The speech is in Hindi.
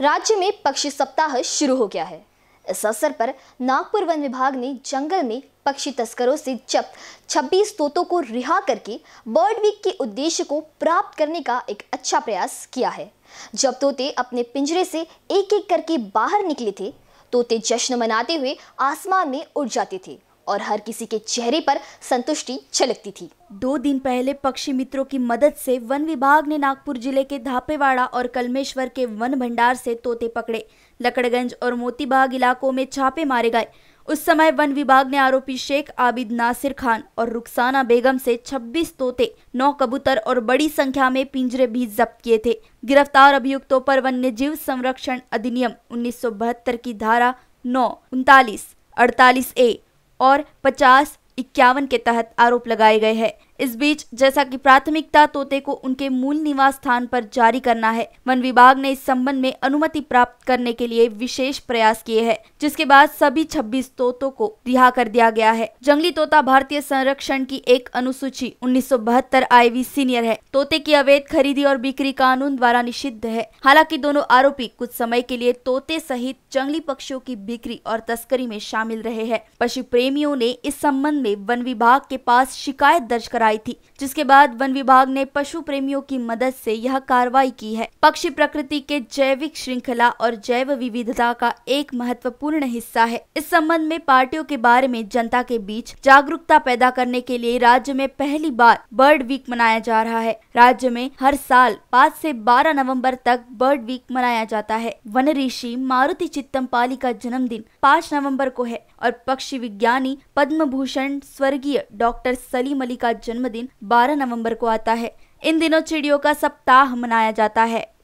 राज्य में पक्षी सप्ताह शुरू हो गया है इस अवसर पर नागपुर वन विभाग ने जंगल में पक्षी तस्करों से जब्त 26 तोतों को रिहा करके बर्ड वीक के उद्देश्य को प्राप्त करने का एक अच्छा प्रयास किया है जब तोते अपने पिंजरे से एक एक करके बाहर निकले थे तोते जश्न मनाते हुए आसमान में उड़ जाते थे और हर किसी के चेहरे पर संतुष्टि छलकती थी दो दिन पहले पक्षी मित्रों की मदद से वन विभाग ने नागपुर जिले के धापेवाड़ा और कलमेश्वर के वन भंडार से तोते पकड़े लकड़गंज और मोतीबाग इलाकों में छापे मारे गए उस समय वन विभाग ने आरोपी शेख आबिद नासिर खान और रुखसाना बेगम से 26 तोते नौ कबूतर और बड़ी संख्या में पिंजरे भी जब्त किए थे गिरफ्तार अभियुक्तों पर वन्य जीव संरक्षण अधिनियम उन्नीस की धारा नौ उनतालीस अड़तालीस ए और पचास इक्यावन के तहत आरोप लगाए गए हैं इस बीच जैसा कि प्राथमिकता तोते को उनके मूल निवास स्थान पर जारी करना है वन विभाग ने इस संबंध में अनुमति प्राप्त करने के लिए विशेष प्रयास किए हैं जिसके बाद सभी 26 तोतों को रिहा कर दिया गया है जंगली तोता भारतीय संरक्षण की एक अनुसूची उन्नीस सौ सीनियर है तोते की अवैध खरीदी और बिक्री कानून द्वारा निषिद्ध है हालांकि दोनों आरोपी कुछ समय के लिए तोते सहित जंगली पक्षियों की बिक्री और तस्करी में शामिल रहे हैं पशु प्रेमियों ने इस संबंध में वन विभाग के पास शिकायत दर्ज कराई करवाई थी जिसके बाद वन विभाग ने पशु प्रेमियों की मदद से यह कार्रवाई की है पक्षी प्रकृति के जैविक श्रृंखला और जैव विविधता का एक महत्वपूर्ण हिस्सा है इस संबंध में पार्टियों के बारे में जनता के बीच जागरूकता पैदा करने के लिए राज्य में पहली बार बर्ड वीक मनाया जा रहा है राज्य में हर साल पाँच ऐसी बारह नवम्बर तक बर्ड वीक मनाया जाता है वन ऋषि मारुति चित्तम पाली का जन्मदिन पाँच नवम्बर को है और पक्षी विज्ञानी पद्म भूषण स्वर्गीय डॉक्टर सलीम अली का जन्म जन्मदिन 12 नवंबर को आता है इन दिनों चिड़ियों का सप्ताह मनाया जाता है